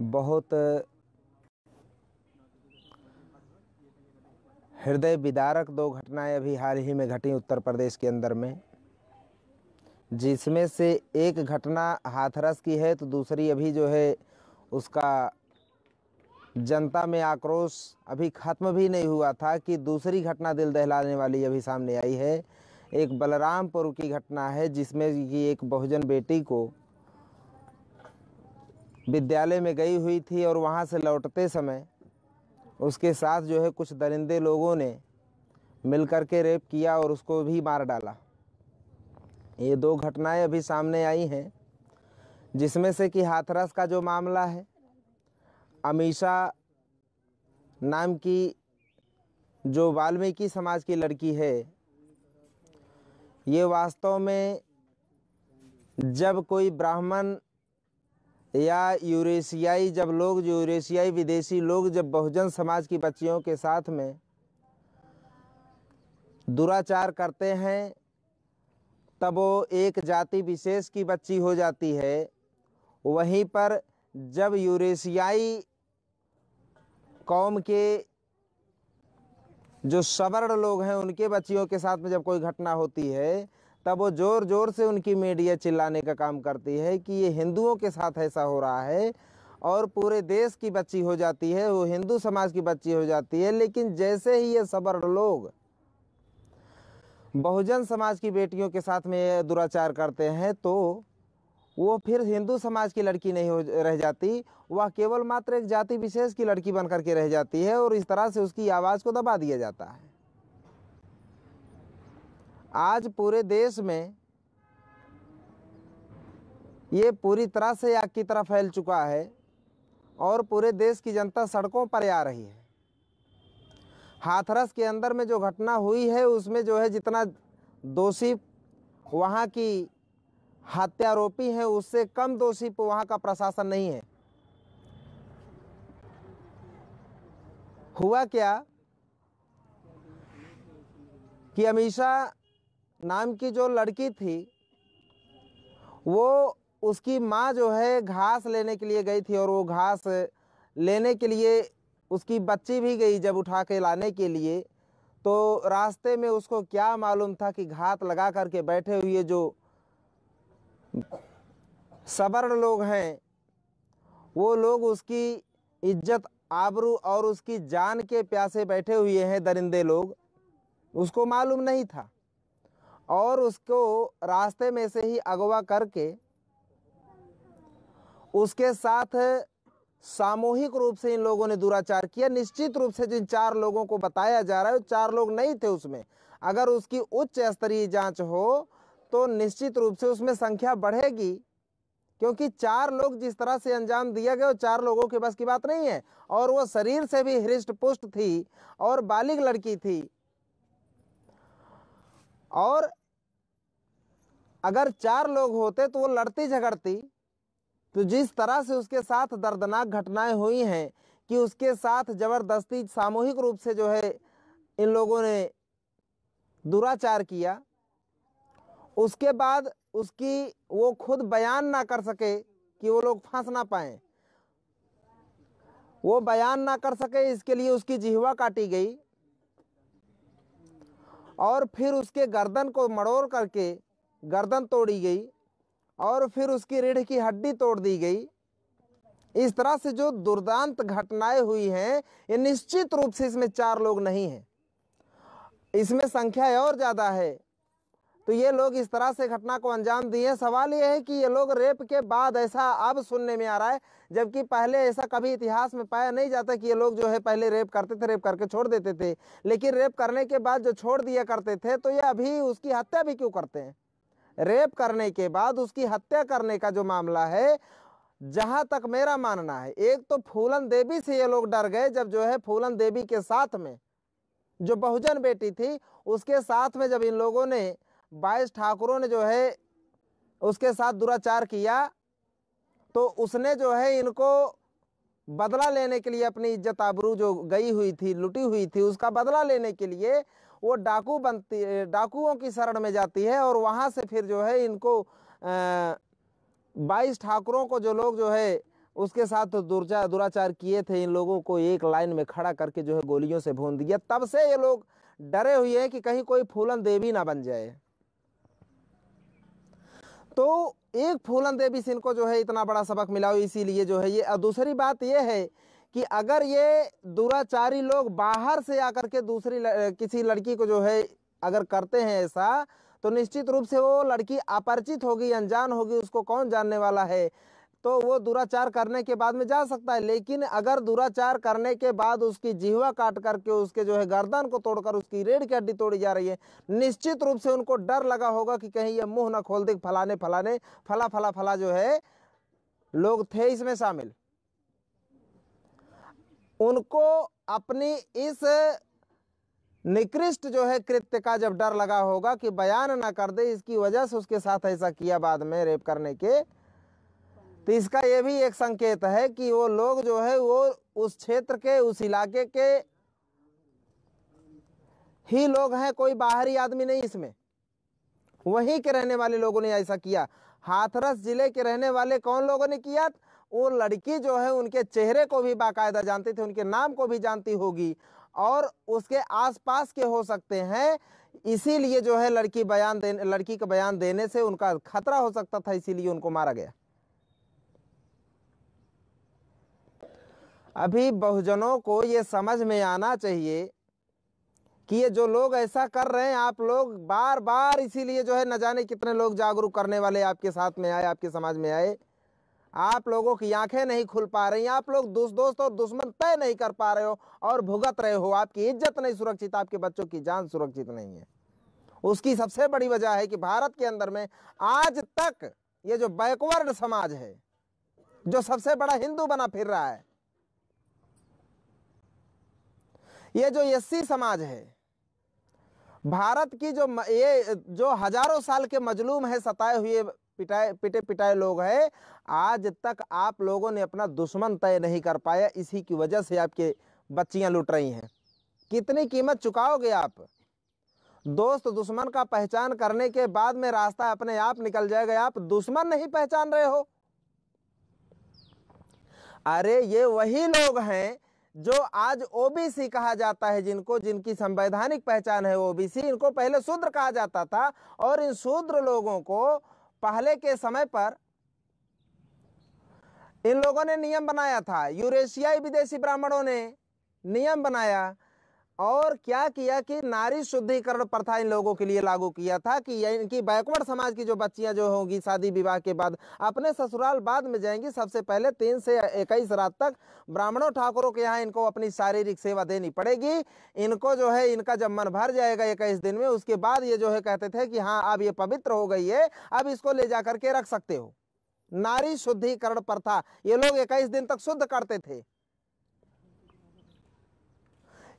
बहुत हृदय विदारक दो घटनाएं अभी हाल ही में घटी उत्तर प्रदेश के अंदर में जिसमें से एक घटना हाथरस की है तो दूसरी अभी जो है उसका जनता में आक्रोश अभी ख़त्म भी नहीं हुआ था कि दूसरी घटना दिल दहलाने वाली अभी सामने आई है एक बलरामपुर की घटना है जिसमें कि एक बहुजन बेटी को विद्यालय में गई हुई थी और वहाँ से लौटते समय उसके साथ जो है कुछ दरिंदे लोगों ने मिलकर के रेप किया और उसको भी मार डाला ये दो घटनाएं अभी सामने आई हैं जिसमें से कि हाथरस का जो मामला है अमीशा नाम की जो वाल्मीकि समाज की लड़की है ये वास्तव में जब कोई ब्राह्मण या यूरेशियाई जब लोग जो यूरेशियाई विदेशी लोग जब बहुजन समाज की बच्चियों के साथ में दुराचार करते हैं तब वो एक जाति विशेष की बच्ची हो जाती है वहीं पर जब यूरेशियाई कौम के जो सवर्ण लोग हैं उनके बच्चियों के साथ में जब कोई घटना होती है तब वो ज़ोर ज़ोर से उनकी मीडिया चिल्लाने का काम करती है कि ये हिंदुओं के साथ ऐसा हो रहा है और पूरे देश की बच्ची हो जाती है वो हिंदू समाज की बच्ची हो जाती है लेकिन जैसे ही ये सबर लोग बहुजन समाज की बेटियों के साथ में दुराचार करते हैं तो वो फिर हिंदू समाज की लड़की नहीं हो रह जाती वह केवल मात्र एक जाति विशेष की लड़की बन करके रह जाती है और इस तरह से उसकी आवाज़ को दबा दिया जाता है आज पूरे देश में ये पूरी तरह से आग की तरह फैल चुका है और पूरे देश की जनता सड़कों पर आ रही है हाथरस के अंदर में जो घटना हुई है उसमें जो है जितना दोषी वहाँ की हत्यारोपी हैं उससे कम दोषी वहाँ का प्रशासन नहीं है हुआ क्या कि अमीषा नाम की जो लड़की थी वो उसकी माँ जो है घास लेने के लिए गई थी और वो घास लेने के लिए उसकी बच्ची भी गई जब उठा के लाने के लिए तो रास्ते में उसको क्या मालूम था कि घात लगा करके बैठे हुए जो सबर लोग हैं वो लोग उसकी इज्जत आबरू और उसकी जान के प्यासे बैठे हुए हैं दरिंदे लोग उसको मालूम नहीं था और उसको रास्ते में से ही अगवा करके उसके साथ सामूहिक रूप से इन लोगों ने दुराचार किया निश्चित रूप से जिन चार लोगों को बताया जा रहा है चार लोग नहीं थे उसमें अगर उसकी उच्च स्तरीय जांच हो तो निश्चित रूप से उसमें संख्या बढ़ेगी क्योंकि चार लोग जिस तरह से अंजाम दिया गया वो चार लोगों के बस की बात नहीं है और वो शरीर से भी हृष्ट पुष्ट थी और बालिग लड़की थी और अगर चार लोग होते तो वो लड़ती झगड़ती तो जिस तरह से उसके साथ दर्दनाक घटनाएं हुई हैं कि उसके साथ ज़बरदस्ती सामूहिक रूप से जो है इन लोगों ने दुराचार किया उसके बाद उसकी वो खुद बयान ना कर सके कि वो लोग फंस ना पाए वो बयान ना कर सके इसके लिए उसकी जिहवा काटी गई और फिर उसके गर्दन को मड़ोड़ करके गर्दन तोड़ी गई और फिर उसकी रीढ़ की हड्डी तोड़ दी गई इस तरह से जो दुर्दांत घटनाएं हुई हैं ये निश्चित रूप से इसमें चार लोग नहीं हैं इसमें संख्या और ज़्यादा है तो ये लोग इस तरह से घटना को अंजाम दिए सवाल ये है कि ये लोग रेप के बाद ऐसा अब सुनने में आ रहा है जबकि पहले ऐसा कभी इतिहास में पाया नहीं जाता कि ये लोग जो है पहले रेप करते थे रेप करके छोड़ देते थे लेकिन रेप करने के बाद जो छोड़ दिया करते थे तो ये अभी उसकी हत्या भी क्यों करते हैं रेप करने के बाद उसकी हत्या करने का जो मामला है जहाँ तक मेरा मानना है एक तो फूलन देवी से ये लोग डर गए जब जो है फूलन देवी के साथ में जो बहुजन बेटी थी उसके साथ में जब इन लोगों ने बाईस ठाकुरों ने जो है उसके साथ दुराचार किया तो उसने जो है इनको बदला लेने के लिए अपनी इज्जत आबरू जो गई हुई थी लुटी हुई थी उसका बदला लेने के लिए वो डाकू बनती डाकुओं की शरण में जाती है और वहाँ से फिर जो है इनको बाईस ठाकुरों को जो लोग जो है उसके साथ दुर्जा दुराचार किए थे इन लोगों को एक लाइन में खड़ा करके जो है गोलियों से भून दिया तब से ये लोग डरे हुए हैं कि कहीं कोई फूलन देवी ना बन जाए तो एक फूलन देवी से इनको जो है इतना बड़ा सबक मिला इसीलिए जो है ये दूसरी बात ये है कि अगर ये दुराचारी लोग बाहर से आकर के दूसरी लड़, किसी लड़की को जो है अगर करते हैं ऐसा तो निश्चित रूप से वो लड़की अपरिचित होगी अनजान होगी उसको कौन जानने वाला है तो वो दुराचार करने के बाद में जा सकता है लेकिन अगर दुराचार करने के बाद उसकी जिहवा काट करके उसके जो है गर्दन को तोड़कर उसकी रेड की हड्डी तोड़ी जा रही है निश्चित रूप से उनको डर लगा होगा कि कहीं ये मुंह ना खोल दे फलाने फलाने फला फला फला जो है लोग थे इसमें शामिल उनको अपनी इस निकृष्ट जो है कृत्य का जब डर लगा होगा कि बयान ना कर दे इसकी वजह से उसके साथ ऐसा किया बाद में रेप करने के तो इसका ये भी एक संकेत है कि वो लोग जो है वो उस क्षेत्र के उस इलाके के ही लोग हैं कोई बाहरी आदमी नहीं इसमें वहीं के रहने वाले लोगों ने ऐसा किया हाथरस जिले के रहने वाले कौन लोगों ने किया वो लड़की जो है उनके चेहरे को भी बाकायदा जानती थी उनके नाम को भी जानती होगी और उसके आसपास के हो सकते हैं इसीलिए जो है लड़की बयान देने लड़की का बयान देने से उनका खतरा हो सकता था इसीलिए उनको मारा गया अभी बहुजनों को ये समझ में आना चाहिए कि ये जो लोग ऐसा कर रहे हैं आप लोग बार बार इसीलिए जो है न जाने कितने लोग जागरूक करने वाले आपके साथ में आए आपके समाज में आए आप लोगों की आंखें नहीं खुल पा रही आप लोग दोस्त दोस्त और दुश्मन तय नहीं कर पा रहे हो और भुगत रहे हो आपकी इज्जत नहीं सुरक्षित आपके बच्चों की जान सुरक्षित नहीं है उसकी सबसे बड़ी वजह है कि भारत के अंदर में आज तक ये जो बैकवर्ड समाज है जो सबसे बड़ा हिंदू बना फिर रहा है ये जो एससी समाज है भारत की जो ये जो हजारों साल के मजलूम है सताए हुए पिटाए पिटे पिटाए लोग हैं आज तक आप लोगों ने अपना दुश्मन तय नहीं कर पाया इसी की वजह से आपके बच्चियां लूट रही हैं कितनी कीमत चुकाओगे आप दोस्त दुश्मन का पहचान करने के बाद में रास्ता अपने आप निकल जाएगा आप दुश्मन नहीं पहचान रहे हो अरे ये वही लोग हैं जो आज ओबीसी कहा जाता है जिनको जिनकी संवैधानिक पहचान है ओबीसी इनको पहले शूद्र कहा जाता था और इन शूद्र लोगों को पहले के समय पर इन लोगों ने नियम बनाया था यूरेशियाई विदेशी ब्राह्मणों ने नियम बनाया और क्या किया कि नारी शुद्धिकरण प्रथा इन लोगों के लिए लागू किया था कि इनकी बैकवर्ड समाज की जो बच्चियां जो होंगी शादी विवाह के बाद अपने ससुराल बाद में जाएंगी सबसे पहले तीन से इक्कीस रात तक ब्राह्मणों ठाकुरों के यहाँ इनको अपनी शारीरिक सेवा देनी पड़ेगी इनको जो है इनका जब मन भर जाएगा इक्कीस दिन में उसके बाद ये जो है कहते थे कि हाँ अब ये पवित्र हो गई है अब इसको ले जा करके रख सकते हो नारी शुद्धिकरण प्रथा ये लोग इक्कीस दिन तक शुद्ध करते थे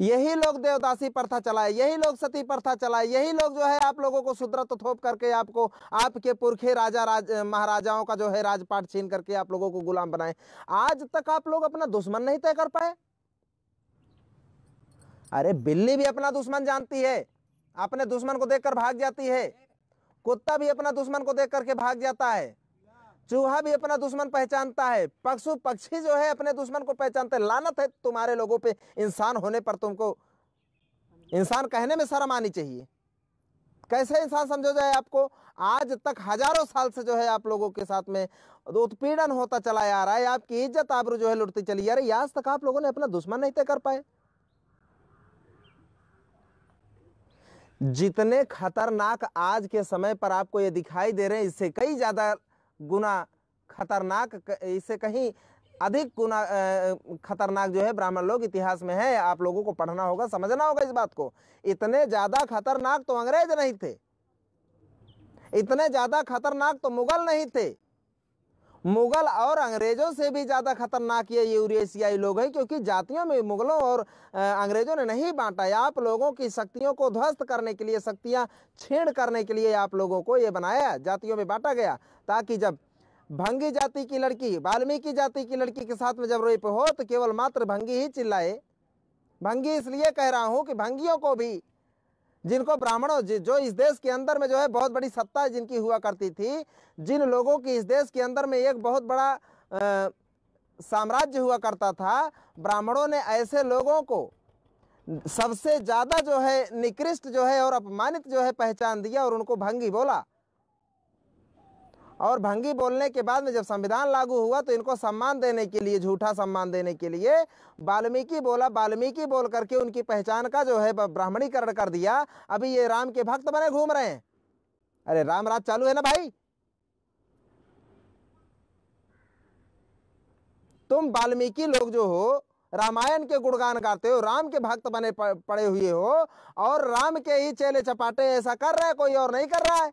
यही लोग देवदासी प्रथा चलाए यही लोग सती प्रथा चलाए यही लोग जो है आप लोगों को सुदरत तो थोप करके आपको आपके पुरखे राजा राज महाराजाओं का जो है राजपाट छीन करके आप लोगों को गुलाम बनाए आज तक आप लोग अपना दुश्मन नहीं तय कर पाए अरे बिल्ली भी अपना दुश्मन जानती है अपने दुश्मन को देखकर भाग जाती है कुत्ता भी अपना दुश्मन को देख करके भाग जाता है चूहा भी अपना दुश्मन पहचानता है पशु पक्षी जो है अपने दुश्मन को पहचानता है लानत है तुम्हारे लोगों पे इंसान होने पर तुमको इंसान कहने में शर्म आनी चाहिए कैसे इंसान समझो जाए आपको आज तक हजारों साल से जो है आप लोगों के साथ में उत्पीड़न होता चला आ रहा है आपकी इज्जत आबरू जो है लुटती चली जा रही है आज तक आप लोगों ने अपना दुश्मन नहीं तय कर पाए जितने खतरनाक आज के समय पर आपको ये दिखाई दे रहे हैं इससे कई ज़्यादा गुना खतरनाक इससे कहीं अधिक गुना खतरनाक जो है ब्राह्मण लोग इतिहास में है आप लोगों को पढ़ना होगा समझना होगा इस बात को इतने ज़्यादा खतरनाक तो अंग्रेज नहीं थे इतने ज़्यादा खतरनाक तो मुगल नहीं थे मुगल और अंग्रेज़ों से भी ज़्यादा खतरनाक ये यूरेशियाई लोग हैं क्योंकि जातियों में मुगलों और अंग्रेज़ों ने नहीं बांटा आप लोगों की शक्तियों को ध्वस्त करने के लिए शक्तियाँ छीण करने के लिए आप लोगों को ये बनाया जातियों में बांटा गया ताकि जब भंगी जाति की लड़की वाल्मीकि जाति की लड़की के साथ में जब रोप हो तो केवल मात्र भंगी ही चिल्लाए भंगी इसलिए कह रहा हूँ कि भंगियों को भी जिनको ब्राह्मणों जो इस देश के अंदर में जो है बहुत बड़ी सत्ता जिनकी हुआ करती थी जिन लोगों की इस देश के अंदर में एक बहुत बड़ा आ, साम्राज्य हुआ करता था ब्राह्मणों ने ऐसे लोगों को सबसे ज़्यादा जो है निकृष्ट जो है और अपमानित जो है पहचान दिया और उनको भंगी बोला और भंगी बोलने के बाद में जब संविधान लागू हुआ तो इनको सम्मान देने के लिए झूठा सम्मान देने के लिए वाल्मीकि बोला वाल्मीकि बोल करके उनकी पहचान का जो है ब्राह्मणीकरण कर दिया अभी ये राम के भक्त बने घूम रहे हैं अरे राम राज चालू है ना भाई तुम वाल्मीकि लोग जो हो रामायण के गुणगान गाते हो राम के भक्त बने पड़े हुए हो और राम के ही चेले चपाटे ऐसा कर रहा है कोई और नहीं कर रहा है